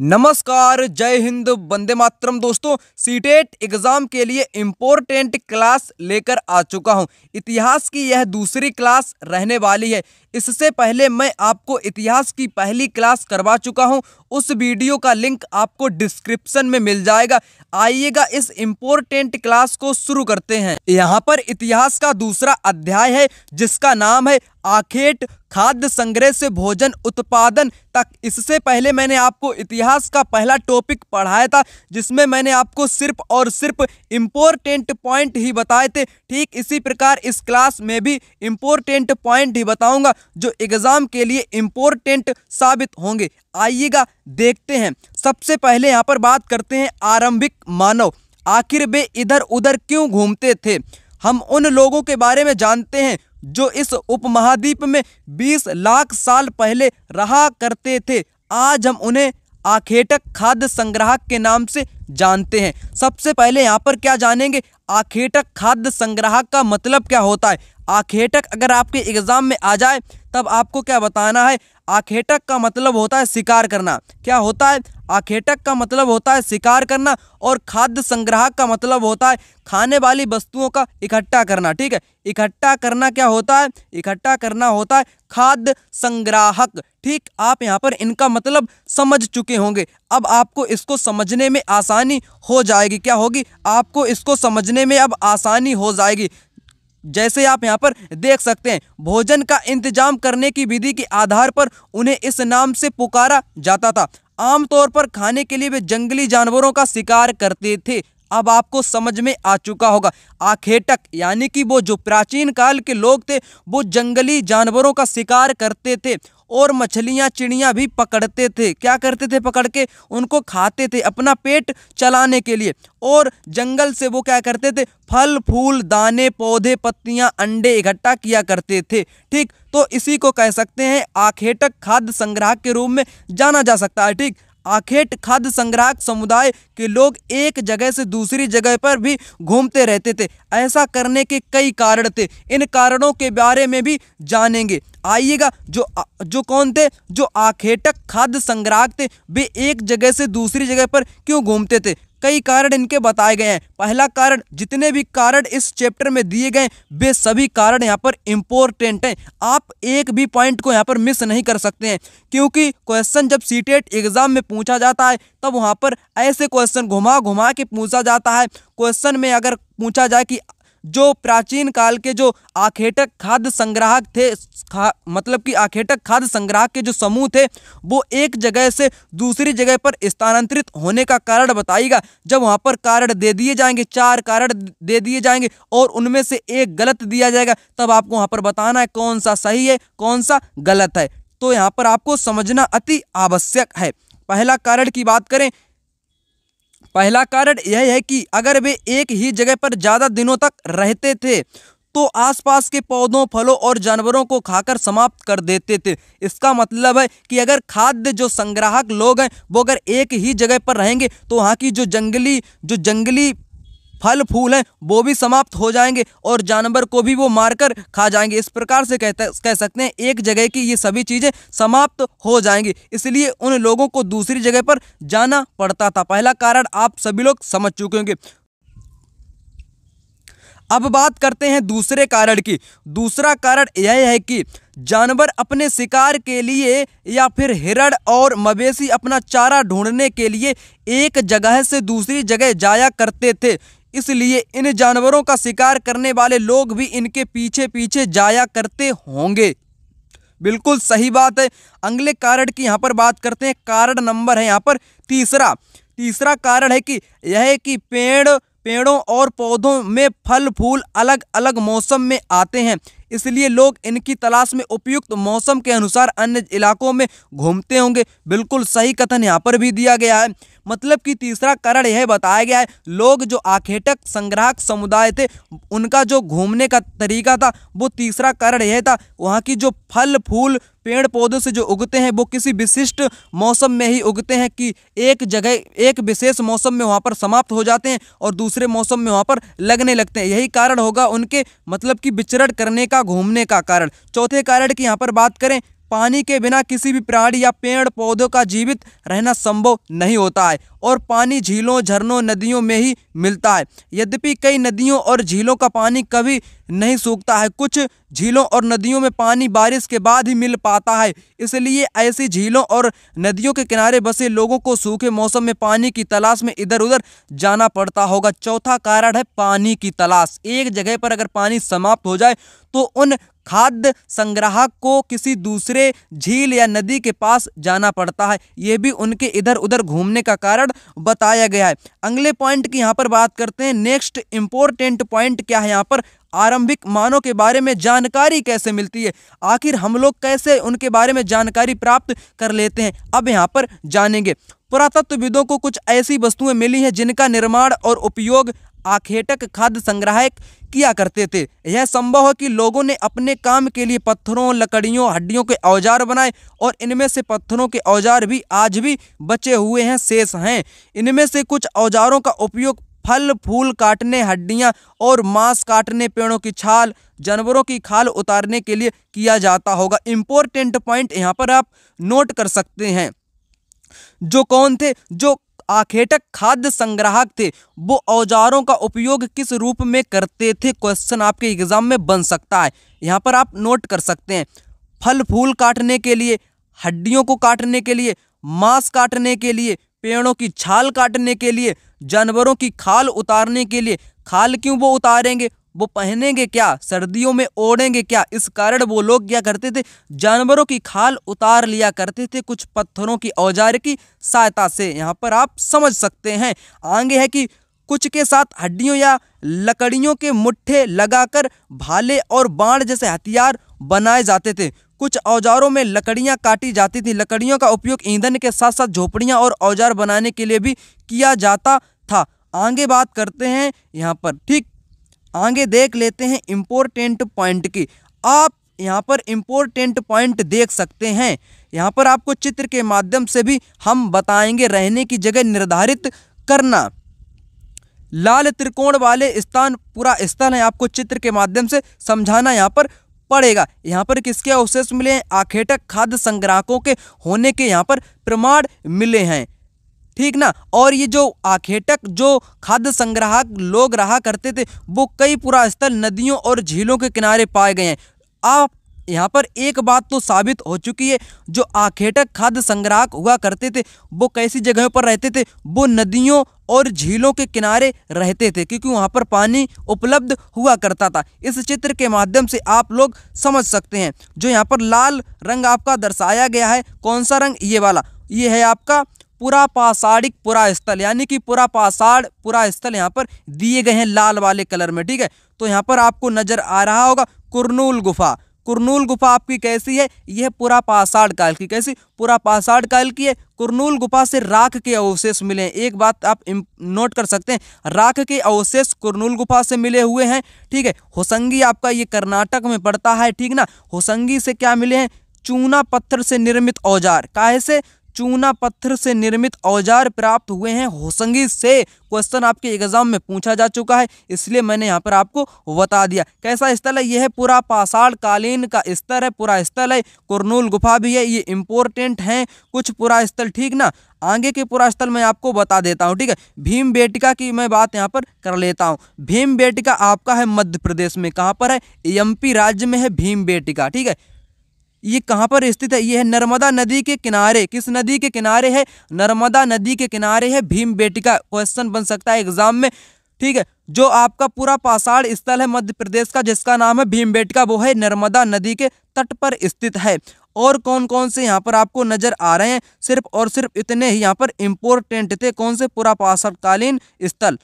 नमस्कार जय हिंद वंदे मातरम दोस्तों सीटेट e एग्जाम के लिए इम्पोर्टेंट क्लास लेकर आ चुका हूं इतिहास की यह दूसरी क्लास रहने वाली है इससे पहले मैं आपको इतिहास की पहली क्लास करवा चुका हूं उस वीडियो का लिंक आपको डिस्क्रिप्शन में मिल जाएगा आइएगा इस इम्पोर्टेंट क्लास को शुरू करते हैं यहाँ पर इतिहास का दूसरा अध्याय है जिसका नाम है आखेट खाद्य संग्रह से भोजन उत्पादन तक इससे पहले मैंने आपको इतिहास का पहला टॉपिक पढ़ाया था जिसमें मैंने आपको सिर्फ और सिर्फ इम्पोर्टेंट पॉइंट ही बताए थे ठीक इसी प्रकार इस क्लास में भी इम्पोर्टेंट पॉइंट ही बताऊंगा जो एग्ज़ाम के लिए इम्पोर्टेंट साबित होंगे आइएगा देखते हैं सबसे पहले यहाँ पर बात करते हैं आरंभिक मानव आखिर वे इधर उधर क्यों घूमते थे हम उन लोगों के बारे में जानते हैं जो इस उपमहाद्वीप में 20 लाख साल पहले रहा करते थे आज हम उन्हें आखेटक खाद्य संग्राहक के नाम से जानते हैं सबसे पहले यहाँ पर क्या जानेंगे आखेटक खाद्य संग्राहक का मतलब क्या होता है आखेटक अगर आपके एग्ज़ाम में आ जाए तब आपको क्या बताना है आखेटक का मतलब होता है शिकार करना क्या होता है आखेटक का मतलब होता है शिकार करना और खाद्य संग्राहक का मतलब होता है खाने वाली वस्तुओं का इकट्ठा करना ठीक है इकट्ठा करना क्या होता है इकट्ठा करना होता है खाद्य संग्राहक ठीक आप यहाँ पर इनका मतलब समझ चुके होंगे अब आपको इसको समझने में आसानी हो जाएगी क्या होगी आपको इसको समझने में अब आसानी हो जाएगी जैसे आप यहाँ पर देख सकते हैं भोजन का इंतजाम करने की विधि के आधार पर उन्हें इस नाम से पुकारा जाता था आमतौर पर खाने के लिए वे जंगली जानवरों का शिकार करते थे अब आपको समझ में आ चुका होगा आखेटक यानी कि वो जो प्राचीन काल के लोग थे वो जंगली जानवरों का शिकार करते थे और मछलियाँ चिड़ियाँ भी पकड़ते थे क्या करते थे पकड़ के उनको खाते थे अपना पेट चलाने के लिए और जंगल से वो क्या करते थे फल फूल दाने पौधे पत्तियाँ अंडे इकट्ठा किया करते थे ठीक तो इसी को कह सकते हैं आखेटक खाद्य संग्राहक के रूप में जाना जा सकता है ठीक आखेट खाद्य संग्राहक समुदाय के लोग एक जगह से दूसरी जगह पर भी घूमते रहते थे ऐसा करने के कई कारण थे इन कारणों के बारे में भी जानेंगे आइएगा जो जो कौन थे जो आखेटक खाद्य संग्राहक थे वे एक जगह से दूसरी जगह पर क्यों घूमते थे कई कारण इनके बताए गए हैं पहला कारण जितने भी कारण इस चैप्टर में दिए गए वे सभी कारण यहाँ पर इम्पोर्टेंट हैं आप एक भी पॉइंट को यहाँ पर मिस नहीं कर सकते हैं क्योंकि क्वेश्चन जब सी एग्ज़ाम e में पूछा जाता है तब वहाँ पर ऐसे क्वेश्चन घुमा घुमा के पूछा जाता है क्वेश्चन में अगर पूछा जाए कि जो प्राचीन काल के जो आखेटक खाद्य संग्राहक थे खा, मतलब कि आखेटक खाद्य संग्राहक के जो समूह थे वो एक जगह से दूसरी जगह पर स्थानांतरित होने का कारण बताएगा जब वहाँ पर कारण दे दिए जाएंगे चार कारण दे दिए जाएंगे और उनमें से एक गलत दिया जाएगा तब आपको वहाँ पर बताना है कौन सा सही है कौन सा गलत है तो यहाँ पर आपको समझना अति आवश्यक है पहला कारण की बात करें पहला कारण यह है कि अगर वे एक ही जगह पर ज़्यादा दिनों तक रहते थे तो आसपास के पौधों फलों और जानवरों को खाकर समाप्त कर देते थे इसका मतलब है कि अगर खाद्य जो संग्राहक लोग हैं वो अगर एक ही जगह पर रहेंगे तो वहाँ की जो जंगली जो जंगली फल फूल हैं वो भी समाप्त हो जाएंगे और जानवर को भी वो मारकर खा जाएंगे इस प्रकार से कहते कह सकते हैं एक जगह की ये सभी चीज़ें समाप्त हो जाएंगी इसलिए उन लोगों को दूसरी जगह पर जाना पड़ता था पहला कारण आप सभी लोग समझ चुके होंगे अब बात करते हैं दूसरे कारण की दूसरा कारण यह है कि जानवर अपने शिकार के लिए या फिर हिरण और मवेशी अपना चारा ढूंढने के लिए एक जगह से दूसरी जगह जाया करते थे इसलिए इन जानवरों का शिकार करने वाले लोग भी इनके पीछे पीछे जाया करते होंगे बिल्कुल सही बात है अगले कारण की यहाँ पर बात करते हैं कारण नंबर है यहाँ पर तीसरा तीसरा कारण है कि यह है कि पेड़ पेड़ों और पौधों में फल फूल अलग अलग मौसम में आते हैं इसलिए लोग इनकी तलाश में उपयुक्त मौसम के अनुसार अन्य इलाकों में घूमते होंगे बिल्कुल सही कथन यहाँ पर भी दिया गया है मतलब कि तीसरा कारण यह बताया गया है लोग जो आखेटक संग्राहक समुदाय थे उनका जो घूमने का तरीका था वो तीसरा कारण यह था वहाँ की जो फल फूल पेड़ पौधों से जो उगते हैं वो किसी विशिष्ट मौसम में ही उगते हैं कि एक जगह एक विशेष मौसम में वहाँ पर समाप्त हो जाते हैं और दूसरे मौसम में वहाँ पर लगने लगते हैं यही कारण होगा उनके मतलब कि विचरण करने का घूमने का कारण चौथे कारण की यहाँ पर बात करें पानी के बिना किसी भी प्राणी या पेड़ पौधों का जीवित रहना संभव नहीं होता है और पानी झीलों झरनों नदियों में ही मिलता है यद्यपि कई नदियों और झीलों का पानी कभी नहीं सूखता है कुछ झीलों और नदियों में पानी बारिश के बाद ही मिल पाता है इसलिए ऐसी झीलों और नदियों के किनारे बसे लोगों को सूखे मौसम में पानी की तलाश में इधर उधर जाना पड़ता होगा चौथा कारण है पानी की तलाश एक जगह पर अगर पानी समाप्त हो जाए तो उन खाद्य संग्राहक को किसी दूसरे झील या नदी के पास जाना पड़ता है ये भी उनके इधर उधर घूमने का कारण बताया गया है अगले पॉइंट की यहाँ पर बात करते हैं नेक्स्ट इम्पोर्टेंट पॉइंट क्या है यहाँ पर आरंभिक मानों के बारे में जानकारी कैसे मिलती है आखिर हम लोग कैसे उनके बारे में जानकारी प्राप्त कर लेते हैं अब यहाँ पर जानेंगे पुरातत्वविदों को कुछ ऐसी वस्तुएं मिली हैं जिनका निर्माण और उपयोग आखेटक खाद्य संग्राह किया करते थे यह संभव है कि लोगों ने अपने काम के लिए पत्थरों लकड़ियों हड्डियों के औजार बनाए और इनमें से पत्थरों के औजार भी आज भी बचे हुए हैं शेष हैं इनमें से कुछ औजारों का उपयोग फल फूल काटने हड्डियां और मांस काटने पेड़ों की छाल जानवरों की खाल उतारने के लिए किया जाता होगा इम्पोर्टेंट पॉइंट यहाँ पर आप नोट कर सकते हैं जो कौन थे जो आखेटक खाद्य संग्राहक थे वो औजारों का उपयोग किस रूप में करते थे क्वेश्चन आपके एग्जाम में बन सकता है यहाँ पर आप नोट कर सकते हैं फल फूल काटने के लिए हड्डियों को काटने के लिए मांस काटने के लिए पेड़ों की छाल काटने के लिए जानवरों की खाल उतारने के लिए खाल क्यों वो उतारेंगे वो पहनेंगे क्या सर्दियों में ओढ़ेंगे क्या इस कारण वो लोग क्या करते थे जानवरों की खाल उतार लिया करते थे कुछ पत्थरों की औजार की सहायता से यहाँ पर आप समझ सकते हैं आगे है कि कुछ के साथ हड्डियों या लकड़ियों के मुट्ठे लगाकर भाले और बाण जैसे हथियार बनाए जाते थे कुछ औजारों में लकड़ियां काटी जाती थी लकड़ियों का उपयोग ईंधन के साथ साथ झोपड़ियां और औजार बनाने के लिए भी किया जाता था आगे बात करते हैं यहाँ पर ठीक आगे देख लेते हैं इम्पोर्टेंट पॉइंट की आप यहाँ पर इम्पोर्टेंट पॉइंट देख सकते हैं यहाँ पर आपको चित्र के माध्यम से भी हम बताएंगे रहने की जगह निर्धारित करना लाल त्रिकोण वाले स्थान पूरा स्थल है आपको चित्र के माध्यम से समझाना यहाँ पर पड़ेगा यहाँ पर किसके अवशेष मिले हैं आखेटक खाद्य संग्राहकों के होने के यहाँ पर प्रमाण मिले हैं ठीक ना और ये जो आखेटक जो खाद्य संग्राहक लोग रहा करते थे वो कई स्थल नदियों और झीलों के किनारे पाए गए हैं आप यहाँ पर एक बात तो साबित हो चुकी है जो आखेटक खाद्य संग्राहक हुआ करते थे वो कैसी जगहों पर रहते थे वो नदियों और झीलों के किनारे रहते थे क्योंकि वहाँ पर पानी उपलब्ध हुआ करता था इस चित्र के माध्यम से आप लोग समझ सकते हैं जो यहाँ पर लाल रंग आपका दर्शाया गया है कौन सा रंग ये वाला ये है आपका पूरा पाषाणिक पुरा स्थल यानी कि पूरा पाषाण पुरा स्थल यहाँ पर दिए गए हैं लाल वाले कलर में ठीक है तो यहाँ पर आपको नजर आ रहा होगा कुरनूल गुफा कुरनूल गुफा आपकी कैसी है यह पूरा पाषाण काल की कैसी पूरा पाषाण काल की है कुरनूल गुफा से राख के अवशेष मिले हैं एक बात आप नोट कर सकते हैं राख के अवशेष कुरनूल गुफा से मिले हुए हैं ठीक है होसंगी आपका ये कर्नाटक में पड़ता है ठीक ना होसंगी से क्या मिले हैं चूना पत्थर से निर्मित औजार काहे से चूना पत्थर से निर्मित औजार प्राप्त हुए हैं होसंगी से क्वेश्चन आपके एग्जाम में पूछा जा चुका है इसलिए मैंने यहाँ पर आपको बता दिया कैसा स्थल है यह है पूरा पाषाण कालीन का स्तर है पूरा स्थल है कुरनूल गुफा भी है ये इंपॉर्टेंट हैं कुछ पूरा स्थल ठीक ना आगे के पूरा स्थल मैं आपको बता देता हूँ ठीक है भीम बेटिका की मैं बात यहाँ पर कर लेता हूँ भीम बेटिका आपका है मध्य प्रदेश में कहाँ पर है एम राज्य में है भीम बेटिका ठीक है ये कहाँ पर स्थित है ये है नर्मदा नदी के किनारे किस नदी के किनारे है नर्मदा नदी के किनारे है भीम बेटिका क्वेश्चन बन सकता है एग्जाम में ठीक है जो आपका पूरा पाषाण स्थल है मध्य प्रदेश का जिसका नाम है भीम बेटिका वो है नर्मदा नदी के तट पर स्थित है और कौन कौन से यहाँ पर आपको नजर आ रहे हैं सिर्फ और सिर्फ इतने ही यहाँ पर इम्पोर्टेंट थे कौन से पूरा पाषाणकालीन स्थल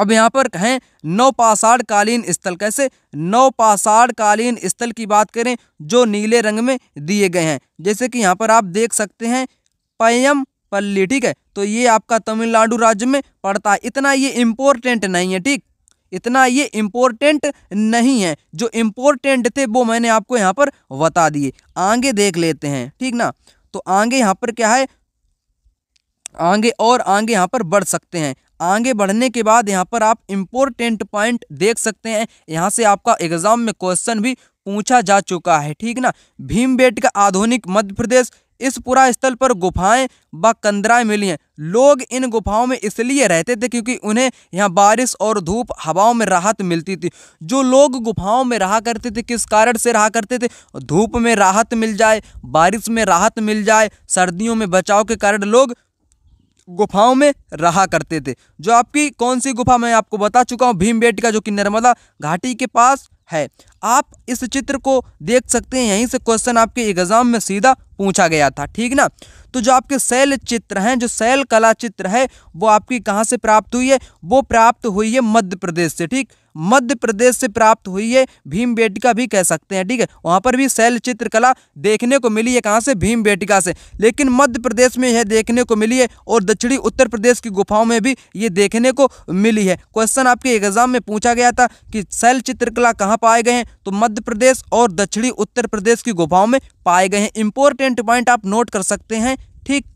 अब यहाँ पर कहें नवपाषाणकालीन कालीन स्थल कैसे नवपाषाणकालीन कालीन स्थल की बात करें जो नीले रंग में दिए गए हैं जैसे कि यहाँ पर आप देख सकते हैं पयम पल्ली ठीक है तो ये आपका तमिलनाडु राज्य में पड़ता है इतना ये इम्पोर्टेंट नहीं है ठीक इतना ये इम्पोर्टेंट नहीं है जो इम्पोर्टेंट थे वो मैंने आपको यहाँ पर बता दिए आगे देख लेते हैं ठीक ना तो आगे यहाँ पर क्या है आगे और आगे यहाँ पर बढ़ सकते हैं आगे बढ़ने के बाद यहाँ पर आप इम्पोर्टेंट पॉइंट देख सकते हैं यहाँ से आपका एग्जाम में क्वेश्चन भी पूछा जा चुका है ठीक ना भीम का आधुनिक मध्य प्रदेश इस पूरा स्थल पर गुफाएं व कंदराएं मिली हैं लोग इन गुफाओं में इसलिए रहते थे क्योंकि उन्हें यहाँ बारिश और धूप हवाओं में राहत मिलती थी जो लोग गुफाओं में रहा करते थे किस कारण से रहा करते थे धूप में राहत मिल जाए बारिश में राहत मिल जाए सर्दियों में बचाव के कारण लोग गुफाओं में रहा करते थे जो आपकी कौन सी गुफा मैं आपको बता चुका हूँ भीम का जो कि नर्मदा घाटी के पास है आप इस चित्र को देख सकते हैं यहीं से क्वेश्चन आपके एग्जाम में सीधा पूछा गया था ठीक ना तो जो आपके शैल चित्र हैं जो शैल कला चित्र है वो आपकी कहाँ से प्राप्त हुई है वो प्राप्त हुई है मध्य प्रदेश से ठीक मध्य प्रदेश से प्राप्त हुई है भीम बेटिका भी कह सकते हैं ठीक है वहाँ पर भी शैल चित्रकला देखने को मिली है कहाँ से भीम बेटिका से लेकिन मध्य प्रदेश में यह देखने को मिली है और दक्षिणी उत्तर प्रदेश की गुफाओं में भी ये देखने को मिली है क्वेश्चन आपके एग्जाम में पूछा गया था कि शैल चित्रकला कहाँ पाए गए हैं तो मध्य प्रदेश और दक्षिणी उत्तर प्रदेश की गुफाओं में पाए गए हैं इंपॉर्टेंट पॉइंट आप नोट कर सकते हैं ठीक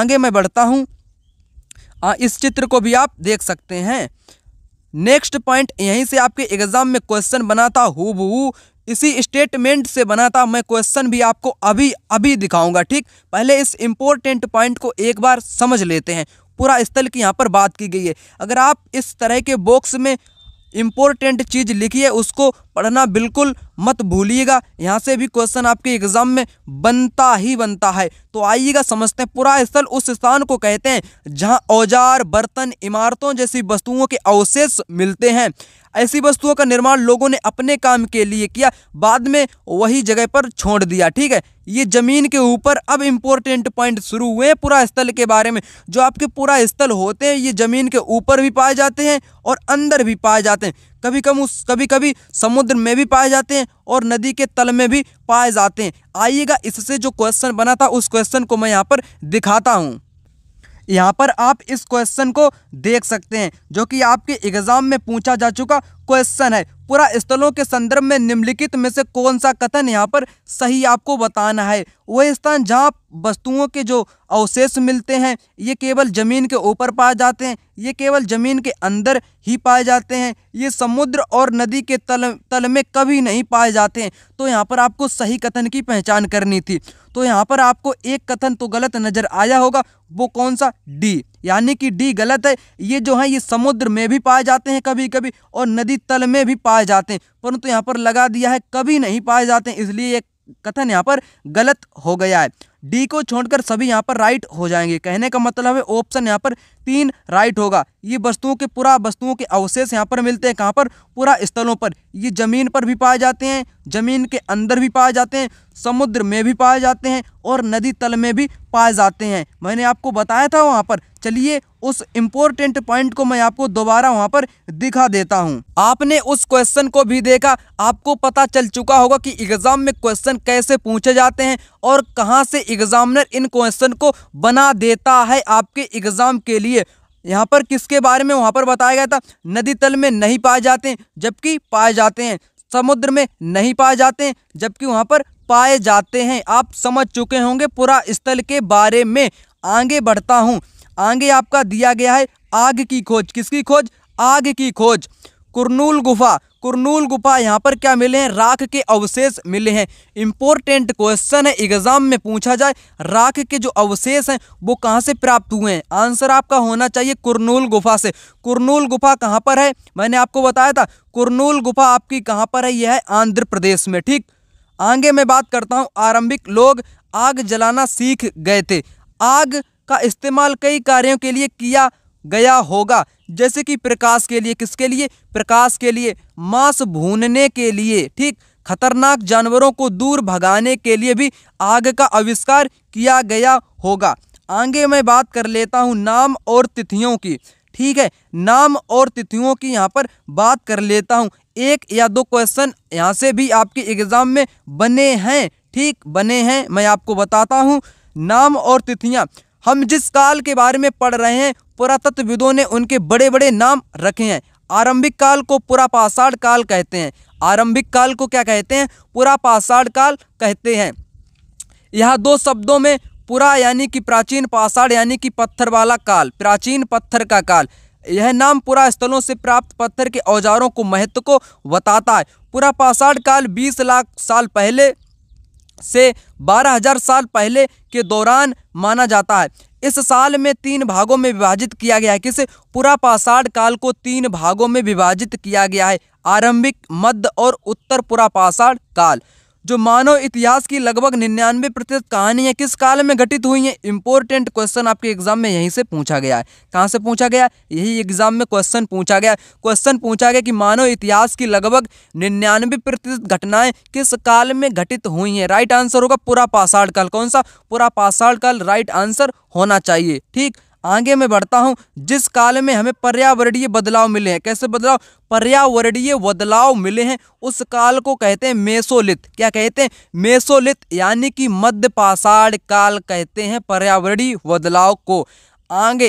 आगे मैं बढ़ता हूँ इस चित्र को भी आप देख सकते हैं नेक्स्ट पॉइंट यहीं से आपके एग्जाम में क्वेश्चन बना था हु इसी स्टेटमेंट से बना था मैं क्वेश्चन भी आपको अभी अभी दिखाऊंगा ठीक पहले इस इम्पोर्टेंट पॉइंट को एक बार समझ लेते हैं पूरा स्थल की यहाँ पर बात की गई है अगर आप इस तरह के बॉक्स में इम्पोर्टेंट चीज़ लिखी है उसको पढ़ना बिल्कुल मत भूलिएगा यहाँ से भी क्वेश्चन आपके एग्जाम में बनता ही बनता है तो आइएगा समझते हैं पूरा स्थल उस स्थान को कहते हैं जहाँ औजार बर्तन इमारतों जैसी वस्तुओं के अवशेष मिलते हैं ऐसी वस्तुओं का निर्माण लोगों ने अपने काम के लिए किया बाद में वही जगह पर छोड़ दिया ठीक है ये ज़मीन के ऊपर अब इम्पोर्टेंट पॉइंट शुरू हुए हैं पूरा स्थल के बारे में जो आपके पूरा स्थल होते हैं ये ज़मीन के ऊपर भी पाए जाते हैं और अंदर भी पाए जाते हैं कभी कम उस कभी कभी समुद्र में भी पाए जाते हैं और नदी के तल में भी पाए जाते हैं आइएगा इससे जो क्वेश्चन बना था उस क्वेश्चन को मैं यहाँ पर दिखाता हूँ यहाँ पर आप इस क्वेश्चन को देख सकते हैं जो कि आपके एग्ज़ाम में पूछा जा चुका क्वेश्चन है पूरा स्थलों के संदर्भ में निम्नलिखित में से कौन सा कथन यहाँ पर सही आपको बताना है वह स्थान जहाँ वस्तुओं के जो अवशेष मिलते हैं ये केवल जमीन के ऊपर पाए जाते हैं ये केवल जमीन के अंदर ही पाए जाते हैं ये समुद्र और नदी के तल तल में कभी नहीं पाए जाते हैं तो यहाँ पर आपको सही कथन की पहचान करनी थी तो यहाँ पर आपको एक कथन तो गलत नज़र आया होगा वो कौन सा डी यानी कि डी गलत है ये जो है ये समुद्र में भी पाए जाते हैं कभी कभी और नदी तल में भी पाए जाते हैं परंतु यहाँ पर लगा दिया है कभी नहीं पाए जाते इसलिए ये कथन यहाँ पर गलत हो गया है डी को छोड़कर सभी यहाँ पर राइट हो जाएंगे कहने का मतलब है ऑप्शन यहाँ पर तीन राइट होगा ये वस्तुओं के पूरा वस्तुओं के अवशेष यहाँ पर मिलते हैं कहाँ पर पूरा स्थलों पर ये जमीन पर भी पाए जाते हैं जमीन के अंदर भी पाए जाते हैं समुद्र में भी पाए जाते हैं और नदी तल में भी पाए जाते हैं मैंने आपको बताया था वहाँ पर चलिए उस इम्पोर्टेंट पॉइंट को मैं आपको दोबारा वहाँ पर दिखा देता हूँ आपने उस क्वेश्चन को भी देखा आपको पता चल चुका होगा कि एग्ज़ाम में क्वेश्चन कैसे पूछे जाते हैं और कहाँ से एग्जामिनर इन क्वेश्चन को बना देता है आपके एग्ज़ाम के लिए यहाँ पर किसके बारे में वहाँ पर बताया गया था नदी तल में नहीं पाए जाते जबकि पाए जाते हैं समुद्र में नहीं पाए जाते जबकि वहाँ पर पाए जाते हैं आप समझ चुके होंगे पूरा स्थल के बारे में आगे बढ़ता हूँ आगे आपका दिया गया है आग की खोज किसकी खोज आग की खोज कुरनूल गुफा कुरनूल गुफा यहाँ पर क्या मिले हैं राख के अवशेष मिले हैं इम्पोर्टेंट क्वेश्चन है एग्जाम में पूछा जाए राख के जो अवशेष हैं वो कहाँ से प्राप्त हुए हैं आंसर आपका होना चाहिए कुरनूल गुफा से कुरनूल गुफा कहाँ पर है मैंने आपको बताया था कुरनूल गुफा आपकी कहाँ पर है यह है आंध्र प्रदेश में ठीक आगे मैं बात करता हूँ आरंभिक लोग आग जलाना सीख गए थे आग का इस्तेमाल कई कार्यों के लिए किया गया होगा जैसे कि प्रकाश के लिए किसके लिए प्रकाश के लिए मांस भूनने के लिए ठीक खतरनाक जानवरों को दूर भगाने के लिए भी आग का आविष्कार किया गया होगा आगे मैं बात कर लेता हूँ नाम और तिथियों की ठीक है नाम और तिथियों की यहाँ पर बात कर लेता हूँ एक या दो क्वेश्चन यहाँ से भी आपके एग्ज़ाम में बने हैं ठीक बने हैं मैं आपको बताता हूँ नाम और तिथियाँ हम जिस काल के बारे में पढ़ रहे हैं पुरातत्वविदों ने उनके बड़े बड़े नाम रखे हैं आरंभिक काल को पुरापाषाण काल कहते हैं आरंभिक काल को क्या कहते हैं पुरापाषाण काल कहते हैं यह दो शब्दों में पुरा यानी कि प्राचीन पाषाण यानी कि पत्थर वाला काल प्राचीन पत्थर का काल यह नाम पुरा स्थलों से प्राप्त पत्थर के औजारों को महत्व को बताता है पुरापाषाण काल 20 लाख साल पहले से 12,000 साल पहले के दौरान माना जाता है इस साल में तीन भागों में विभाजित किया गया है किस पुरापाषाण काल को तीन भागों में विभाजित किया गया है आरंभिक मध्य और उत्तर पुरापाषाण काल जो मानव इतिहास की लगभग निन्यानवे प्रतिशत कहानियाँ किस काल में घटित हुई हैं इंपॉर्टेंट क्वेश्चन आपके एग्जाम में यहीं से पूछा गया है कहाँ से पूछा गया यही एग्जाम में क्वेश्चन पूछा गया क्वेश्चन पूछा गया कि मानव इतिहास की लगभग निन्यानवे प्रतिशत घटनाएं किस काल में घटित हुई हैं राइट आंसर होगा पूरा पाषाण काल कौन सा पूरा पाषाण काल राइट आंसर होना चाहिए ठीक आगे मैं बढ़ता हूँ जिस काल में हमें पर्यावरणीय बदलाव मिले हैं कैसे बदलाव पर्यावरणीय बदलाव मिले हैं उस काल को कहते हैं मेसोलित क्या कहते हैं मेसोलित यानी कि मध्य पाषाण काल कहते हैं पर्यावरणीय बदलाव को आगे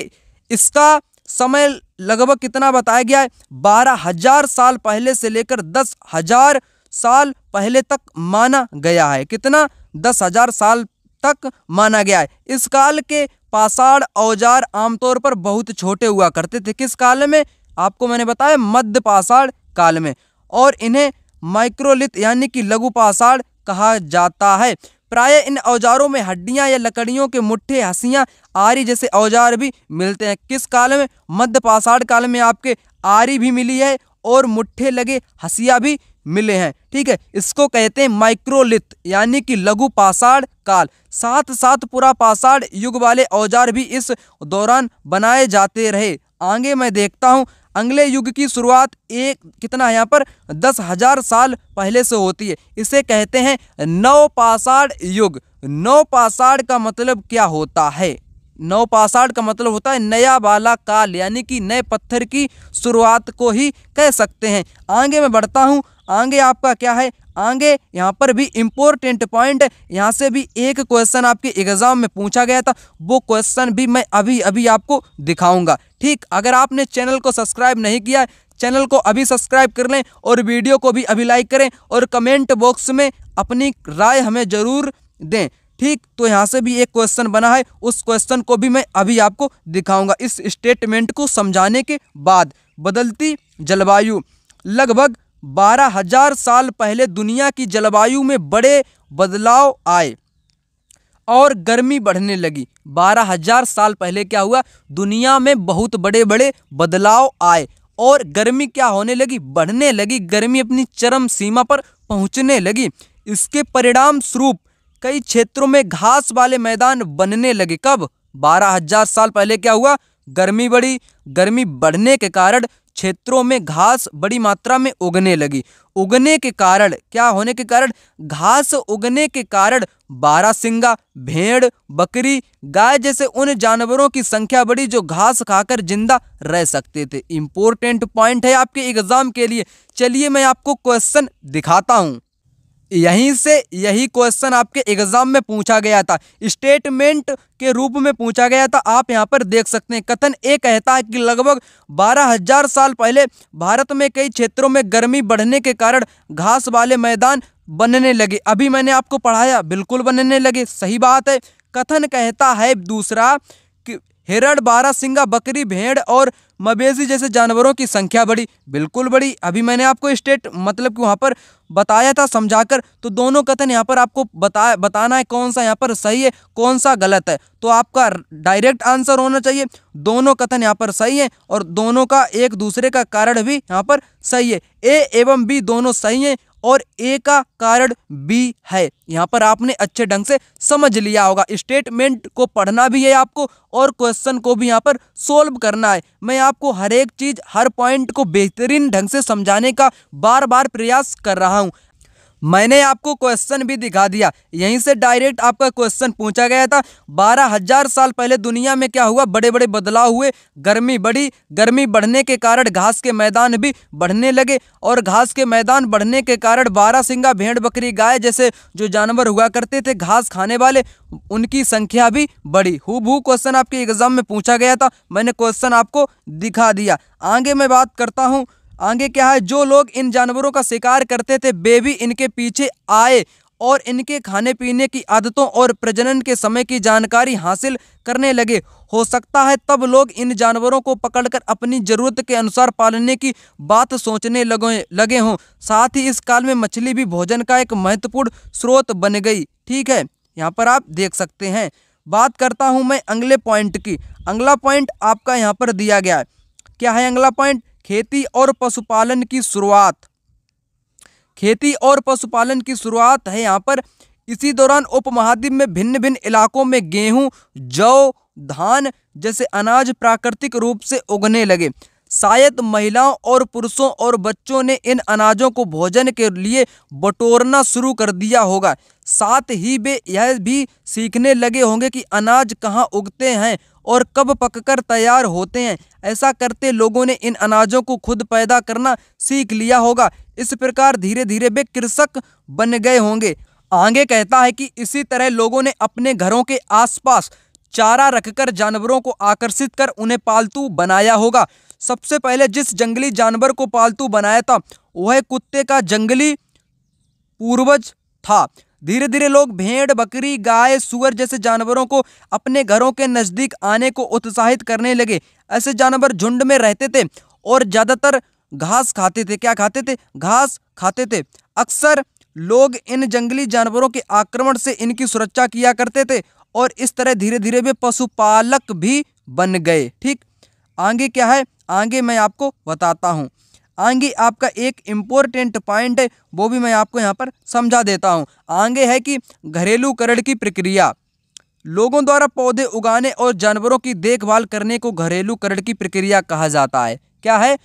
इसका समय लगभग कितना बताया गया है बारह हजार साल पहले से लेकर दस हजार साल पहले तक माना गया है कितना दस हजार साल तक माना गया है इस काल के पाषाण औजार आमतौर पर बहुत छोटे हुआ करते थे किस काल में आपको मैंने बताया मध्य पाषाण काल में और इन्हें माइक्रोलिथ यानी कि लघु पाषाण कहा जाता है प्राय इन औजारों में हड्डियां या लकड़ियों के मुट्ठे हसियाँ आरी जैसे औजार भी मिलते हैं किस काल में मध्य पाषाण काल में आपके आरी भी मिली है और मुट्ठे लगे हसिया भी मिले हैं ठीक है इसको कहते हैं माइक्रोलिथ यानी कि लघु पाषाण काल साथ साथ पूरा पाषाण युग वाले औजार भी इस दौरान बनाए जाते रहे आगे मैं देखता हूँ अगले युग की शुरुआत एक कितना है यहाँ पर दस हजार साल पहले से होती है इसे कहते हैं नवपाषाण युग नवपाषाण का मतलब क्या होता है नवपाषाण का मतलब होता है नया वाला काल यानी कि नए पत्थर की शुरुआत को ही कह सकते हैं आगे मैं बढ़ता हूँ आगे आपका क्या है आगे यहाँ पर भी इम्पोर्टेंट पॉइंट यहाँ से भी एक क्वेश्चन आपके एग्जाम में पूछा गया था वो क्वेश्चन भी मैं अभी अभी आपको दिखाऊंगा ठीक अगर आपने चैनल को सब्सक्राइब नहीं किया चैनल को अभी सब्सक्राइब कर लें और वीडियो को भी अभी लाइक करें और कमेंट बॉक्स में अपनी राय हमें ज़रूर दें ठीक तो यहाँ से भी एक क्वेश्चन बना है उस क्वेश्चन को भी मैं अभी आपको दिखाऊंगा इस स्टेटमेंट को समझाने के बाद बदलती जलवायु लगभग बारह हजार साल पहले दुनिया की जलवायु में बड़े बदलाव आए और गर्मी बढ़ने लगी बारह हजार साल पहले क्या हुआ दुनिया में बहुत बड़े बड़े बदलाव आए और गर्मी क्या होने लगी बढ़ने लगी गर्मी अपनी चरम सीमा पर पहुंचने लगी इसके परिणाम स्वरूप कई क्षेत्रों में घास वाले मैदान बनने लगे कब बारह हजार साल पहले क्या हुआ गर्मी बढ़ी गर्मी बढ़ने के कारण क्षेत्रों में घास बड़ी मात्रा में उगने लगी उगने के कारण क्या होने के कारण घास उगने के कारण बारासिंगा भेड़ बकरी गाय जैसे उन जानवरों की संख्या बढ़ी जो घास खाकर जिंदा रह सकते थे इंपॉर्टेंट पॉइंट है आपके एग्जाम के लिए चलिए मैं आपको क्वेश्चन दिखाता हूँ यहीं से यही क्वेश्चन आपके एग्जाम में पूछा गया था स्टेटमेंट के रूप में पूछा गया था आप यहाँ पर देख सकते हैं कथन ए कहता है कि लगभग बारह हजार साल पहले भारत में कई क्षेत्रों में गर्मी बढ़ने के कारण घास वाले मैदान बनने लगे अभी मैंने आपको पढ़ाया बिल्कुल बनने लगे सही बात है कथन कहता है दूसरा हिरण बारह सिंगा बकरी भेड़ और मवेशी जैसे जानवरों की संख्या बढ़ी बिल्कुल बढ़ी अभी मैंने आपको स्टेट मतलब कि वहाँ पर बताया था समझाकर तो दोनों कथन यहाँ पर आपको बता बताना है कौन सा यहाँ पर सही है कौन सा गलत है तो आपका डायरेक्ट आंसर होना चाहिए दोनों कथन यहाँ पर सही है और दोनों का एक दूसरे का कारण भी यहाँ पर सही है ए एवं बी दोनों सही हैं और ए का कारण बी है यहाँ पर आपने अच्छे ढंग से समझ लिया होगा स्टेटमेंट को पढ़ना भी है आपको और क्वेश्चन को भी यहाँ पर सोल्व करना है मैं आपको हर एक चीज़ हर पॉइंट को बेहतरीन ढंग से समझाने का बार बार प्रयास कर रहा हूँ मैंने आपको क्वेश्चन भी दिखा दिया यहीं से डायरेक्ट आपका क्वेश्चन पूछा गया था बारह हजार साल पहले दुनिया में क्या हुआ बड़े बड़े बदलाव हुए गर्मी बढ़ी गर्मी बढ़ने के कारण घास के मैदान भी बढ़ने लगे और घास के मैदान बढ़ने के कारण बारह सिंगा भेड़ बकरी गाय जैसे जो जानवर हुआ करते थे घास खाने वाले उनकी संख्या भी बढ़ी हु क्वेश्चन आपके एग्जाम में पूछा गया था मैंने क्वेश्चन आपको दिखा दिया आगे मैं बात करता हूँ आगे क्या है जो लोग इन जानवरों का शिकार करते थे वे भी इनके पीछे आए और इनके खाने पीने की आदतों और प्रजनन के समय की जानकारी हासिल करने लगे हो सकता है तब लोग इन जानवरों को पकड़कर अपनी ज़रूरत के अनुसार पालने की बात सोचने लगे लगे हों साथ ही इस काल में मछली भी भोजन का एक महत्वपूर्ण स्रोत बन गई ठीक है यहाँ पर आप देख सकते हैं बात करता हूँ मैं अगले पॉइंट की अगला पॉइंट आपका यहाँ पर दिया गया है क्या है अगला पॉइंट खेती और पशुपालन की शुरुआत खेती और पशुपालन की शुरुआत है यहाँ पर इसी दौरान उपमहाद्वीप में भिन्न भिन्न इलाकों में गेहूं जौ धान जैसे अनाज प्राकृतिक रूप से उगने लगे शायद महिलाओं और पुरुषों और बच्चों ने इन अनाजों को भोजन के लिए बटोरना शुरू कर दिया होगा साथ ही वे यह भी सीखने लगे होंगे कि अनाज कहाँ उगते हैं और कब पककर तैयार होते हैं ऐसा करते लोगों ने इन अनाजों को खुद पैदा करना सीख लिया होगा इस प्रकार धीरे धीरे वे कृषक बन गए होंगे आगे कहता है कि इसी तरह लोगों ने अपने घरों के आसपास चारा रखकर जानवरों को आकर्षित कर उन्हें पालतू बनाया होगा सबसे पहले जिस जंगली जानवर को पालतू बनाया था वह कुत्ते का जंगली पूर्वज था धीरे धीरे लोग भेड़ बकरी गाय सुअर जैसे जानवरों को अपने घरों के नज़दीक आने को उत्साहित करने लगे ऐसे जानवर झुंड में रहते थे और ज़्यादातर घास खाते थे क्या खाते थे घास खाते थे अक्सर लोग इन जंगली जानवरों के आक्रमण से इनकी सुरक्षा किया करते थे और इस तरह धीरे धीरे वे पशुपालक भी बन गए ठीक आगे क्या है आगे मैं आपको बताता हूँ आगे आपका एक इम्पोर्टेंट पॉइंट है वो भी मैं आपको यहाँ पर समझा देता हूँ आगे है कि घरेलू करण की प्रक्रिया लोगों द्वारा पौधे उगाने और जानवरों की देखभाल करने को घरेलू करण की प्रक्रिया कहा जाता है क्या है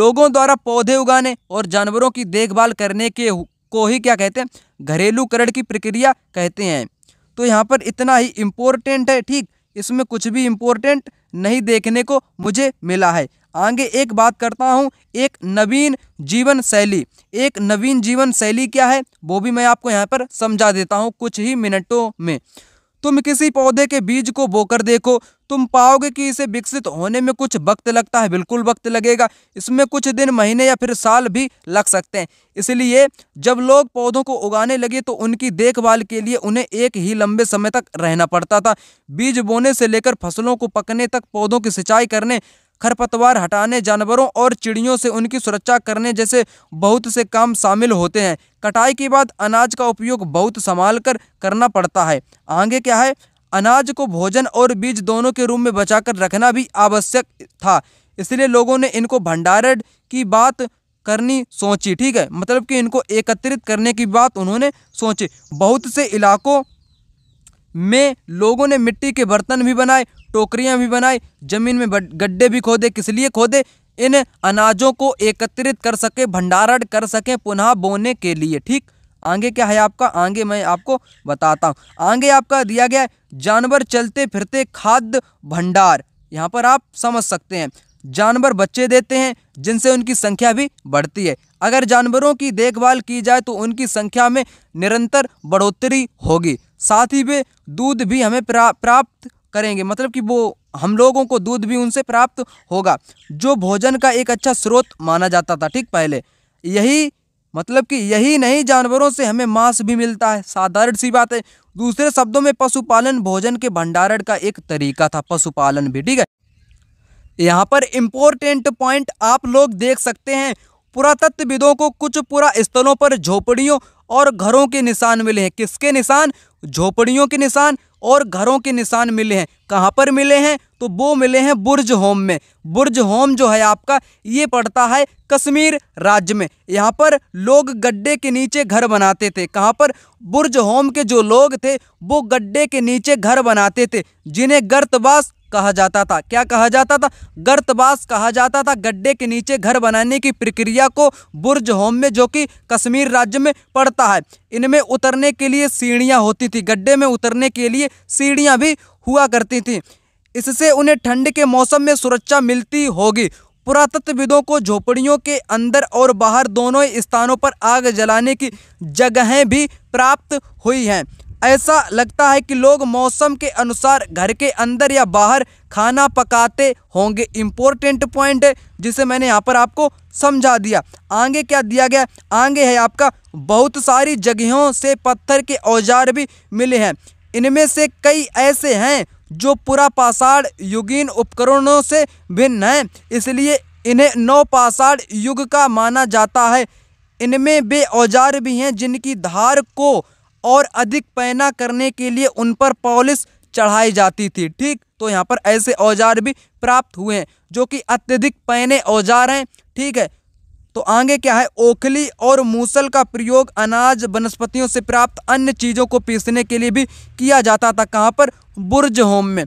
लोगों द्वारा पौधे उगाने और जानवरों की देखभाल करने के को ही क्या कहते हैं घरेलू करण की प्रक्रिया कहते हैं तो यहाँ पर इतना ही इम्पोर्टेंट है ठीक इसमें कुछ भी इम्पोर्टेंट नहीं देखने को मुझे मिला है आगे एक बात करता हूँ एक नवीन जीवन शैली एक नवीन जीवन शैली क्या है वो भी मैं आपको यहाँ पर समझा देता हूँ कुछ ही मिनटों में तुम किसी पौधे के बीज को बोकर देखो तुम पाओगे कि इसे विकसित होने में कुछ वक्त लगता है बिल्कुल वक्त लगेगा इसमें कुछ दिन महीने या फिर साल भी लग सकते हैं इसलिए जब लोग पौधों को उगाने लगे तो उनकी देखभाल के लिए उन्हें एक ही लंबे समय तक रहना पड़ता था बीज बोने से लेकर फसलों को पकने तक पौधों की सिंचाई करने खरपतवार हटाने जानवरों और चिड़ियों से उनकी सुरक्षा करने जैसे बहुत से काम शामिल होते हैं कटाई के बाद अनाज का उपयोग बहुत संभाल कर करना पड़ता है आगे क्या है अनाज को भोजन और बीज दोनों के रूप में बचाकर रखना भी आवश्यक था इसलिए लोगों ने इनको भंडारण की बात करनी सोची ठीक है मतलब कि इनको एकत्रित करने की बात उन्होंने सोची बहुत से इलाकों में लोगों ने मिट्टी के बर्तन भी बनाए टोकरियाँ भी बनाई जमीन में गड्ढे भी खोदे किस लिए खोदे इन अनाजों को एकत्रित कर सके भंडारण कर सके पुनः बोने के लिए ठीक आगे क्या है आपका आगे मैं आपको बताता हूँ आगे आपका दिया गया जानवर चलते फिरते खाद्य भंडार यहाँ पर आप समझ सकते हैं जानवर बच्चे देते हैं जिनसे उनकी संख्या भी बढ़ती है अगर जानवरों की देखभाल की जाए तो उनकी संख्या में निरंतर बढ़ोतरी होगी साथ ही वे दूध भी हमें प्राप्त करेंगे मतलब कि वो हम लोगों को दूध भी उनसे प्राप्त होगा जो भोजन का एक अच्छा स्रोत माना जाता था ठीक पहले यही मतलब कि यही नहीं जानवरों से हमें मांस भी मिलता है साधारण सी बात है दूसरे शब्दों में पशुपालन भोजन के भंडारण का एक तरीका था पशुपालन भी ठीक है यहाँ पर इम्पोर्टेंट पॉइंट आप लोग देख सकते हैं पुरातत्वविदों को कुछ पुरा स्थलों पर झोपड़ियों और घरों के निशान मिले हैं किसके निशान झोपड़ियों के निशान और घरों के निशान मिले हैं कहाँ पर मिले हैं तो वो मिले हैं बुर्ज होम में बुर्ज होम जो है आपका ये पड़ता है कश्मीर राज्य में यहाँ पर लोग गड्ढे के नीचे घर बनाते थे कहाँ पर बुर्ज होम के जो लोग थे वो गड्ढे के नीचे घर बनाते थे जिन्हें गर्तवास कहा जाता था क्या कहा जाता था गर्तवास कहा जाता था गड्ढे के नीचे घर बनाने की प्रक्रिया को बुर्ज होम में जो कि कश्मीर राज्य में पड़ता है इनमें उतरने के लिए सीढ़ियाँ होती थी गड्ढे में उतरने के लिए सीढ़ियाँ भी हुआ करती थी इससे उन्हें ठंड के मौसम में सुरक्षा मिलती होगी पुरातत्वविदों को झोपड़ियों के अंदर और बाहर दोनों स्थानों पर आग जलाने की जगहें भी प्राप्त हुई हैं ऐसा लगता है कि लोग मौसम के अनुसार घर के अंदर या बाहर खाना पकाते होंगे इम्पोर्टेंट पॉइंट जिसे मैंने यहाँ पर आपको समझा दिया आगे क्या दिया गया आगे है आपका बहुत सारी जगहों से पत्थर के औजार भी मिले हैं इनमें से कई ऐसे हैं जो पूरा पाषाण युगीन उपकरणों से भिन्न हैं इसलिए इन्हें नौ पाषाण युग का माना जाता है इनमें वे औजार भी हैं जिनकी धार को और अधिक पैना करने के लिए उन पर पॉलिस चढ़ाई जाती थी ठीक तो यहाँ पर ऐसे औजार भी प्राप्त हुए हैं जो कि अत्यधिक पैने औजार हैं ठीक है तो आगे क्या है ओखली और मूसल का प्रयोग अनाज वनस्पतियों से प्राप्त अन्य चीज़ों को पीसने के लिए भी किया जाता था कहाँ पर बुर्ज होम में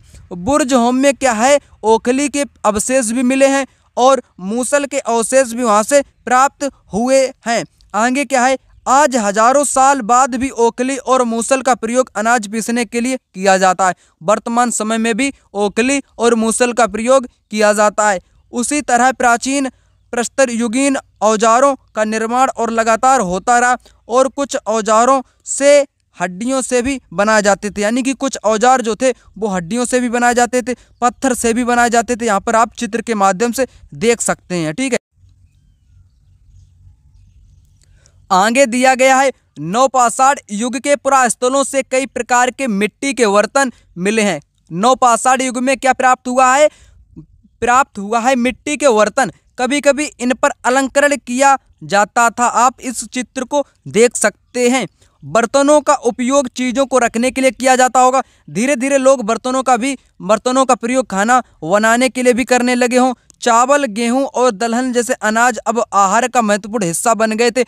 बुर्ज होम में क्या है ओखली के अवशेष भी मिले हैं और मूसल के अवशेष भी वहाँ से प्राप्त हुए हैं आगे क्या है आज हजारों साल बाद भी ओखली और मूसल का प्रयोग अनाज पीसने के लिए किया जाता है वर्तमान समय में भी ओखली और मूसल का प्रयोग किया जाता है उसी तरह प्राचीन प्रस्तर युगीन औजारों का निर्माण और लगातार होता रहा और कुछ औजारों से हड्डियों से भी बनाए जाते थे यानी कि कुछ औजार जो थे वो हड्डियों से भी बनाए जाते थे पत्थर से भी बनाए जाते थे यहाँ पर आप चित्र के माध्यम से देख सकते हैं ठीक है आगे दिया गया है नौपाषाण युग के पुरास्थलों से कई प्रकार के मिट्टी के बर्तन मिले हैं नौपाषाण युग में क्या प्राप्त हुआ है प्राप्त हुआ है मिट्टी के बर्तन कभी कभी इन पर अलंकरण किया जाता था आप इस चित्र को देख सकते हैं बर्तनों का उपयोग चीज़ों को रखने के लिए किया जाता होगा धीरे धीरे लोग बर्तनों का भी बर्तनों का प्रयोग खाना बनाने के लिए भी करने लगे हों चावल गेहूं और दलहन जैसे अनाज अब आहार का महत्वपूर्ण हिस्सा बन गए थे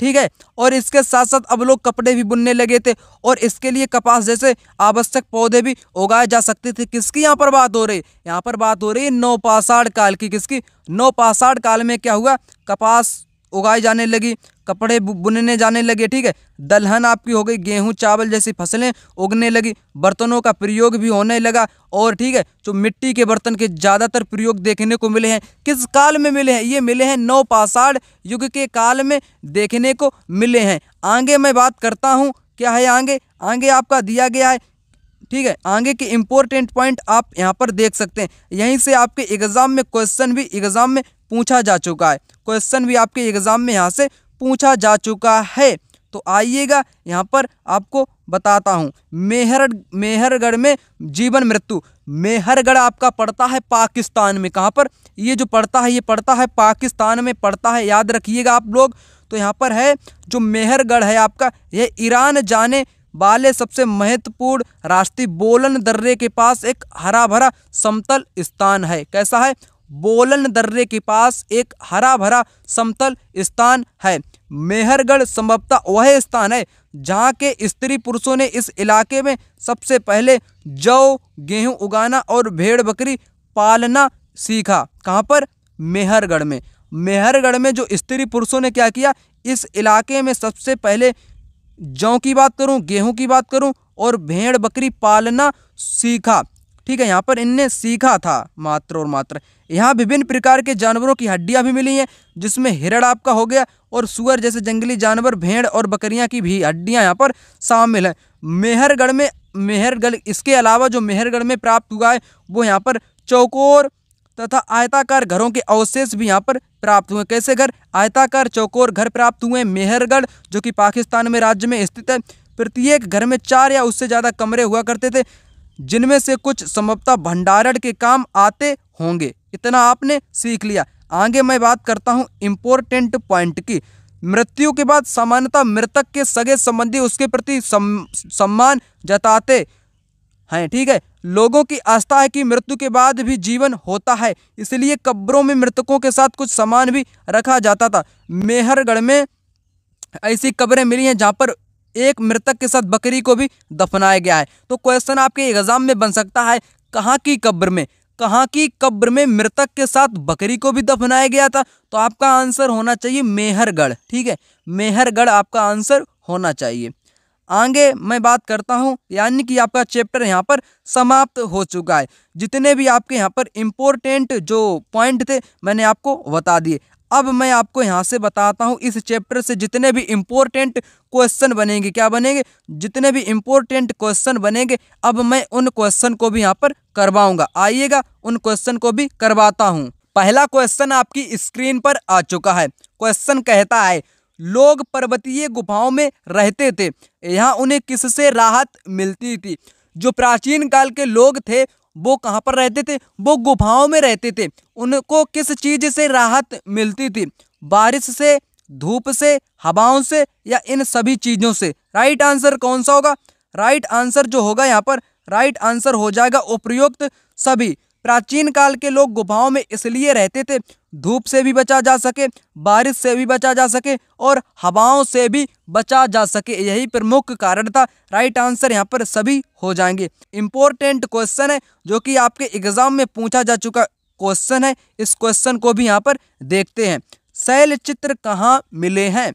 ठीक है और इसके साथ साथ अब लोग कपड़े भी बुनने लगे थे और इसके लिए कपास जैसे आवश्यक पौधे भी उगाए जा सकते थे किसकी यहाँ पर बात हो रही यहाँ पर बात हो रही है नौपाषाढ़ काल की किसकी नौपाषाढ़ काल में क्या हुआ कपास उगाई जाने लगी कपड़े बुनने जाने लगे ठीक है दलहन आपकी हो गई गेहूं चावल जैसी फसलें उगने लगी बर्तनों का प्रयोग भी होने लगा और ठीक है जो मिट्टी के बर्तन के ज़्यादातर प्रयोग देखने को मिले हैं किस काल में मिले हैं ये मिले हैं नौ युग के काल में देखने को मिले हैं आगे मैं बात करता हूँ क्या है आगे आगे आपका दिया गया है ठीक है आगे के इम्पोर्टेंट पॉइंट आप यहाँ पर देख सकते हैं यहीं से आपके एग्ज़ाम में क्वेश्चन भी एग्ज़ाम में पूछा जा चुका है क्वेश्चन भी आपके एग्ज़ाम में यहाँ से पूछा जा चुका है तो आइएगा यहाँ पर आपको बताता हूँ मेहर मेहरगढ़ में जीवन मृत्यु मेहरगढ़ आपका पड़ता है पाकिस्तान में कहाँ पर ये जो पड़ता है ये पड़ता है पाकिस्तान में पड़ता है याद रखिएगा आप लोग तो यहाँ पर है जो मेहरगढ़ है आपका यह ईरान जाने वाले सबसे महत्वपूर्ण राष्ट्रीय बोलन दर्रे के पास एक हरा भरा समतल स्थान है कैसा है बोलन दर्रे के पास एक हरा भरा समतल स्थान है मेहरगढ़ संभवतः वह स्थान है जहाँ के स्त्री पुरुषों ने इस इलाके में सबसे पहले जौ गेहूं उगाना और भेड़ बकरी पालना सीखा कहाँ पर मेहरगढ़ में मेहरगढ़ में जो स्त्री पुरुषों ने क्या किया इस इलाके में सबसे पहले जौ की बात करूँ गेहूँ की बात करूँ और भेड़ बकरी पालना सीखा ठीक है यहाँ पर इनने सीखा था मात्र और मात्र यहाँ विभिन्न प्रकार के जानवरों की हड्डियाँ भी मिली हैं जिसमें हिरण आपका हो गया और सुअर जैसे जंगली जानवर भेड़ और बकरियाँ की भी हड्डियाँ यहाँ पर शामिल हैं मेहरगढ़ में मेहरगढ़ इसके अलावा जो मेहरगढ़ में प्राप्त हुआ है वो यहाँ पर चौकोर तथा आयताकार घरों के अवशेष भी यहाँ पर प्राप्त हुए कैसे घर आयताकार चौकोर घर प्राप्त हुए मेहरगढ़ जो कि पाकिस्तान में राज्य में स्थित है प्रत्येक घर में चार या उससे ज़्यादा कमरे हुआ करते थे जिनमें से कुछ संभवतः भंडारण के काम आते होंगे इतना आपने सीख लिया आगे मैं बात करता हूँ इम्पोर्टेंट पॉइंट की मृत्यु के बाद सामान्यतः मृतक के सगे संबंधी उसके प्रति सम, सम्मान जताते हैं ठीक है लोगों की आस्था है कि मृत्यु के बाद भी जीवन होता है इसलिए कब्रों में मृतकों के साथ कुछ सामान भी रखा जाता था मेहरगढ़ में ऐसी कब्रें मिली हैं जहाँ पर एक मृतक के साथ बकरी को भी दफनाया गया है तो क्वेश्चन आपके एग्जाम में बन सकता है कहाँ की कब्र में कहाँ की कब्र में मृतक के साथ बकरी को भी दफनाया गया था तो आपका आंसर होना चाहिए मेहरगढ़ ठीक है मेहरगढ़ आपका आंसर होना चाहिए आगे मैं बात करता हूँ यानी कि आपका चैप्टर यहाँ पर समाप्त हो चुका है जितने भी आपके यहाँ पर इम्पोर्टेंट जो पॉइंट थे मैंने आपको बता दिए अब मैं आपको यहाँ से बताता हूँ इस चैप्टर से जितने भी इम्पोर्टेंट क्वेश्चन बनेंगे क्या बनेंगे जितने भी इम्पोर्टेंट क्वेश्चन बनेंगे अब मैं उन क्वेश्चन को भी यहाँ पर करवाऊँगा आइएगा उन क्वेश्चन को भी करवाता हूँ पहला क्वेश्चन आपकी स्क्रीन पर आ चुका है क्वेश्चन कहता है लोग पर्वतीय गुफाओं में रहते थे यहाँ उन्हें किससे राहत मिलती थी जो प्राचीन काल के लोग थे वो कहाँ पर रहते थे वो गुफाओं में रहते थे उनको किस चीज़ से राहत मिलती थी बारिश से धूप से हवाओं से या इन सभी चीज़ों से राइट आंसर कौन सा होगा राइट आंसर जो होगा यहाँ पर राइट आंसर हो जाएगा उपयुक्त सभी प्राचीन काल के लोग गुफाओं में इसलिए रहते थे धूप से भी बचा जा सके बारिश से भी बचा जा सके और हवाओं से भी बचा जा सके यही प्रमुख कारण था राइट आंसर यहाँ पर सभी हो जाएंगे इम्पोर्टेंट क्वेश्चन है जो कि आपके एग्जाम में पूछा जा चुका क्वेश्चन है इस क्वेश्चन को भी यहाँ पर देखते हैं शैल चित्र कहाँ मिले हैं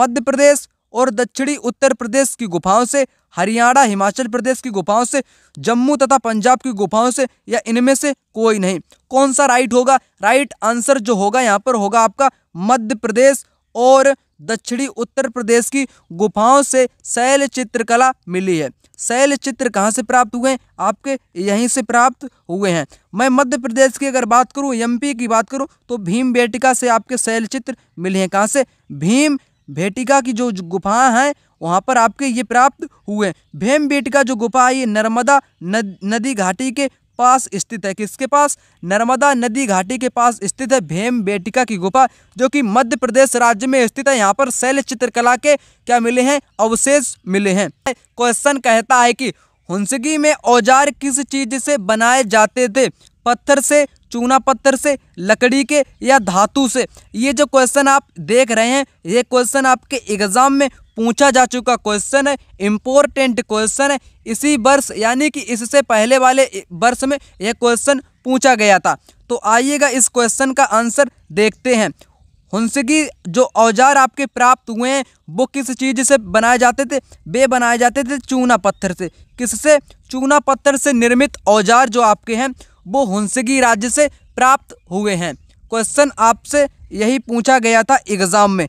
मध्य प्रदेश और दक्षिणी उत्तर प्रदेश की गुफाओं से हरियाणा हिमाचल प्रदेश की गुफाओं से जम्मू तथा पंजाब की गुफाओं से या इनमें से कोई नहीं कौन सा राइट होगा राइट आंसर जो होगा यहाँ पर होगा आपका मध्य प्रदेश और दक्षिणी उत्तर प्रदेश की गुफाओं से शैल चित्रकला मिली है शैल चित्र कहाँ से प्राप्त हुए हैं आपके यहीं से प्राप्त हुए हैं मैं मध्य प्रदेश की अगर बात करूँ एमपी की बात करूँ तो भीम बेटिका से आपके शैल चित्र मिले हैं कहाँ से भीम भेटिका की जो गुफाएं हैं वहाँ पर आपके ये प्राप्त हुए भेम बेटिका जो गुफा है ये नर्मदा नद, नदी घाटी के पास स्थित है किसके पास नर्मदा नदी घाटी के पास स्थित है भेम बेटिका की गुफा जो कि मध्य प्रदेश राज्य में स्थित है यहाँ पर शैल चित्रकला के क्या मिले हैं अवशेष मिले हैं क्वेश्चन कहता है कि हंसगी में औजार किस चीज से बनाए जाते थे पत्थर से चूना पत्थर से लकड़ी के या धातु से ये जो क्वेश्चन आप देख रहे हैं ये क्वेश्चन आपके एग्ज़ाम में पूछा जा चुका क्वेश्चन है इम्पोर्टेंट क्वेश्चन है इसी वर्ष यानी कि इससे पहले वाले वर्ष में यह क्वेश्चन पूछा गया था तो आइएगा इस क्वेश्चन का आंसर देखते हैं की जो औजार आपके प्राप्त हुए हैं वो किस चीज़ से बनाए जाते थे वे बनाए जाते थे चूना पत्थर से किससे चूना पत्थर से निर्मित औजार जो आपके हैं वो हुंसगी राज्य से प्राप्त हुए हैं क्वेश्चन आपसे यही पूछा गया था एग्जाम में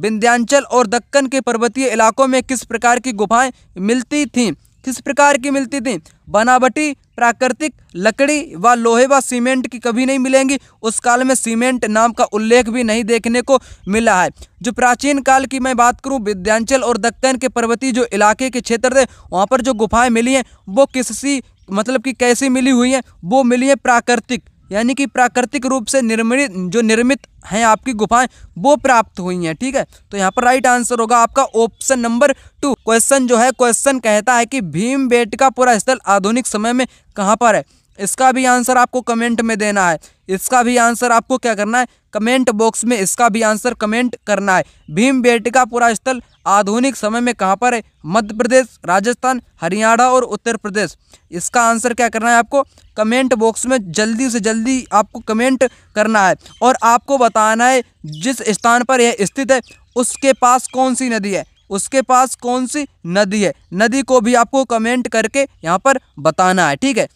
विंध्यांचल और दक्कन के पर्वतीय इलाकों में किस प्रकार की गुफाएं मिलती थीं किस प्रकार की मिलती थीं बनावटी प्राकृतिक लकड़ी व लोहे व सीमेंट की कभी नहीं मिलेंगी उस काल में सीमेंट नाम का उल्लेख भी नहीं देखने को मिला है जो प्राचीन काल की मैं बात करूं विंध्यांचल और दक्कन के पर्वतीय जो इलाके के क्षेत्र थे वहां पर जो गुफाएं मिली हैं वो किसी मतलब कि कैसी मिली हुई हैं वो मिली है प्राकृतिक यानी कि प्राकृतिक रूप से निर्मित जो निर्मित हैं आपकी गुफाएं वो प्राप्त हुई हैं ठीक है तो यहाँ पर राइट आंसर होगा आपका ऑप्शन नंबर टू क्वेश्चन जो है क्वेश्चन कहता है कि भीम बेट का पूरा स्थल आधुनिक समय में कहाँ पर है इसका भी आंसर आपको कमेंट में देना है इसका भी आंसर आपको क्या करना है कमेंट बॉक्स में इसका भी आंसर कमेंट करना है भीम बेटिका पूरा स्थल आधुनिक समय में कहाँ पर है मध्य प्रदेश राजस्थान हरियाणा और उत्तर प्रदेश इसका आंसर क्या करना है आपको कमेंट बॉक्स में जल्दी से जल्दी आपको कमेंट करना है और आपको बताना है जिस स्थान पर यह स्थित है उसके पास कौन सी नदी है उसके पास कौन सी नदी है नदी को भी आपको कमेंट करके यहाँ पर बताना है ठीक है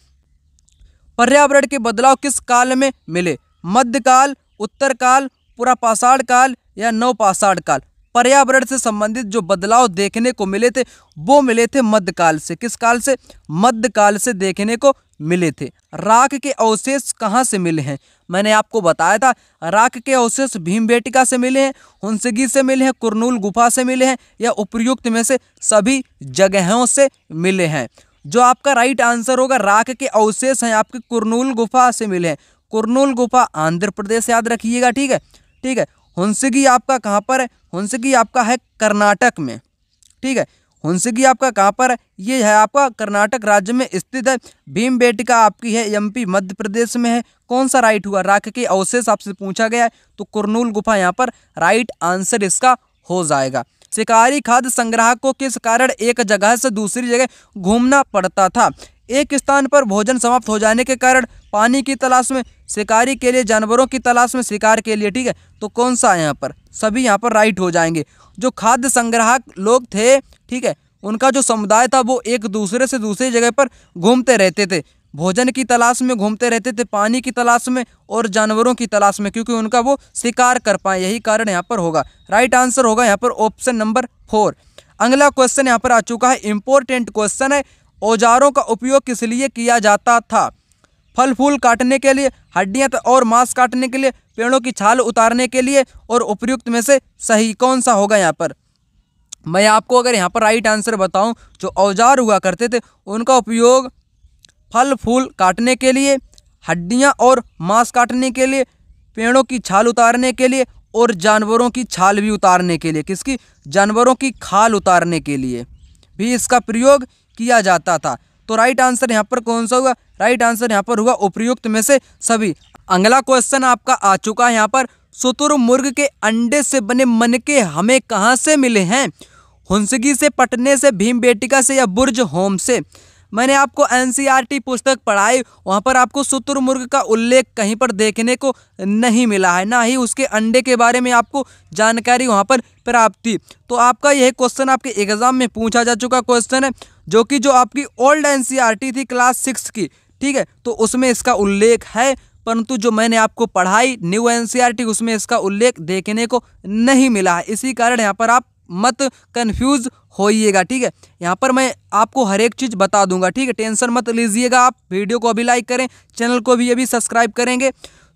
पर्यावरण के बदलाव किस काल में मिले मध्यकाल उत्तर काल पुरापाषाण काल या नवपाषाण काल पर्यावरण से संबंधित जो बदलाव देखने को मिले थे वो मिले थे मध्यकाल से किस काल से मध्यकाल से देखने को मिले थे राख के अवशेष कहाँ से मिले हैं मैंने आपको बताया था राख के अवशेष भीम बेटिका से मिले हैं हंसगी से मिले हैं कुरनूल गुफा से मिले हैं या उपयुक्त में से सभी जगहों से मिले हैं जो आपका राइट आंसर होगा राख के अवशेष हैं आपके कुरनूल गुफा से मिले हैं कुरनूल गुफा आंध्र प्रदेश याद रखिएगा ठीक है ठीक है हुंसगी आपका कहाँ पर है हुंसगी आपका है कर्नाटक में ठीक है हुंसगी आपका कहाँ पर है ये है आपका कर्नाटक राज्य में स्थित है भीम बेटिका आपकी है एमपी मध्य प्रदेश में है कौन सा राइट हुआ राख के अवशेष आपसे पूछा गया है तो कुरनूल गुफा यहाँ पर राइट आंसर इसका हो जाएगा शिकारी खाद्य संग्राहक को किस कारण एक जगह से दूसरी जगह घूमना पड़ता था एक स्थान पर भोजन समाप्त हो जाने के कारण पानी की तलाश में शिकारी के लिए जानवरों की तलाश में शिकार के लिए ठीक है तो कौन सा यहाँ पर सभी यहाँ पर राइट हो जाएंगे जो खाद्य संग्राहक लोग थे ठीक है उनका जो समुदाय था वो एक दूसरे से दूसरी जगह पर घूमते रहते थे भोजन की तलाश में घूमते रहते थे पानी की तलाश में और जानवरों की तलाश में क्योंकि उनका वो शिकार कर पाए यही कारण यहाँ पर होगा राइट आंसर होगा यहाँ पर ऑप्शन नंबर फोर अगला क्वेश्चन यहाँ पर आ चुका है इंपॉर्टेंट क्वेश्चन है औजारों का उपयोग किस लिए किया जाता था फल फूल काटने के लिए हड्डियाँ और मांस काटने के लिए पेड़ों की छाल उतारने के लिए और उपयुक्त में से सही कौन सा होगा यहाँ पर मैं आपको अगर यहाँ पर राइट आंसर बताऊं जो औजार हुआ करते थे उनका उपयोग फल फूल काटने के लिए हड्डियाँ और मांस काटने के लिए पेड़ों की छाल उतारने के लिए और जानवरों की छाल भी उतारने के लिए किसकी जानवरों की खाल उतारने के लिए भी इसका प्रयोग किया जाता था तो राइट आंसर यहाँ पर कौन सा हुआ राइट आंसर यहाँ पर हुआ उपयुक्त में से सभी अगला क्वेश्चन आपका आ चुका है यहाँ पर शुतुरमुर्ग के अंडे से बने मन के हमें कहाँ से मिले हैं हुंसगी से पटने से भीम बेटिका से या बुर्ज होम से मैंने आपको एनसीईआरटी e पुस्तक पढ़ाई वहाँ पर आपको शुतुरमुर्ग का उल्लेख कहीं पर देखने को नहीं मिला है ना ही उसके अंडे के बारे में आपको जानकारी वहाँ पर प्राप्ति तो आपका यह क्वेश्चन आपके एग्जाम में पूछा जा चुका क्वेश्चन है जो कि जो आपकी ओल्ड एन e थी क्लास सिक्स की ठीक है तो उसमें इसका उल्लेख है परंतु जो मैंने आपको पढ़ाई न्यू एनसीईआरटी e उसमें इसका उल्लेख देखने को नहीं मिला है इसी कारण यहाँ पर आप मत कन्फ्यूज़ होइएगा ठीक है यहाँ पर मैं आपको हर एक चीज़ बता दूंगा ठीक है टेंशन मत लीजिएगा आप वीडियो को अभी लाइक करें चैनल को भी अभी सब्सक्राइब करेंगे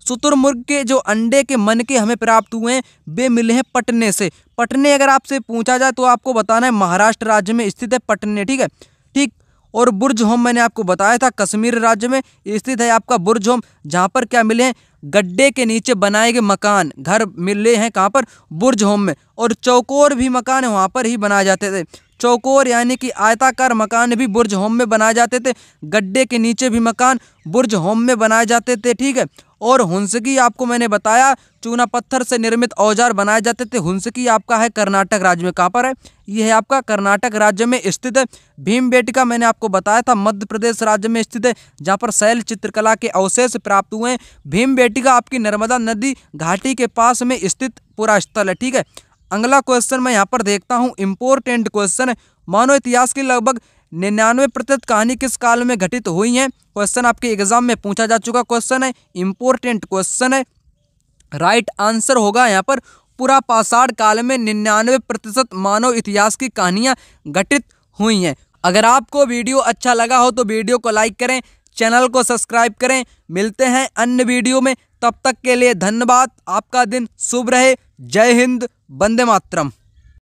शुतुरमुर्ग के जो अंडे के मन के हमें प्राप्त हुए हैं वे मिले हैं पटने से पटने अगर आपसे पूछा जाए तो आपको बताना है महाराष्ट्र राज्य में स्थित है पटने ठीक है ठीक और बुर्ज होम मैंने आपको बताया था कश्मीर राज्य में स्थित है आपका बुर्ज होम जहाँ पर क्या मिले हैं गड्ढे के नीचे बनाए गए मकान घर मिले हैं कहाँ पर बुर्ज होम में और चौकोर भी मकान वहाँ पर ही बनाए जाते थे चौकोर यानी कि आयताकार मकान भी बुर्ज होम में बनाए जाते थे गड्ढे के नीचे भी मकान बुर्ज होम में बनाए जाते थे ठीक है और हुंसकी आपको मैंने बताया चूना पत्थर से निर्मित औजार बनाए जाते थे हुंसकी आपका है कर्नाटक राज्य में कहाँ पर है यह है आपका कर्नाटक राज्य में स्थित भीमबेटका मैंने आपको बताया था मध्य प्रदेश राज्य में स्थित है जहाँ पर शैल चित्रकला के अवशेष प्राप्त हुए हैं बेटिका आपकी नर्मदा नदी घाटी के पास में स्थित पूरा स्थल है ठीक है अगला क्वेश्चन मैं यहाँ पर देखता हूँ इम्पोर्टेंट क्वेश्चन मानव इतिहास की लगभग निन्यानवे प्रतिशत कहानी किस काल में घटित हुई है क्वेश्चन आपके एग्जाम में पूछा जा चुका क्वेश्चन है इंपॉर्टेंट क्वेश्चन है राइट आंसर होगा यहाँ पर पूरा पाषाण काल में निन्यानवे प्रतिशत मानव इतिहास की कहानियाँ घटित हुई हैं अगर आपको वीडियो अच्छा लगा हो तो वीडियो को लाइक करें चैनल को सब्सक्राइब करें मिलते हैं अन्य वीडियो में तब तक के लिए धन्यवाद आपका दिन शुभ रहे जय हिंद वंदे मातरम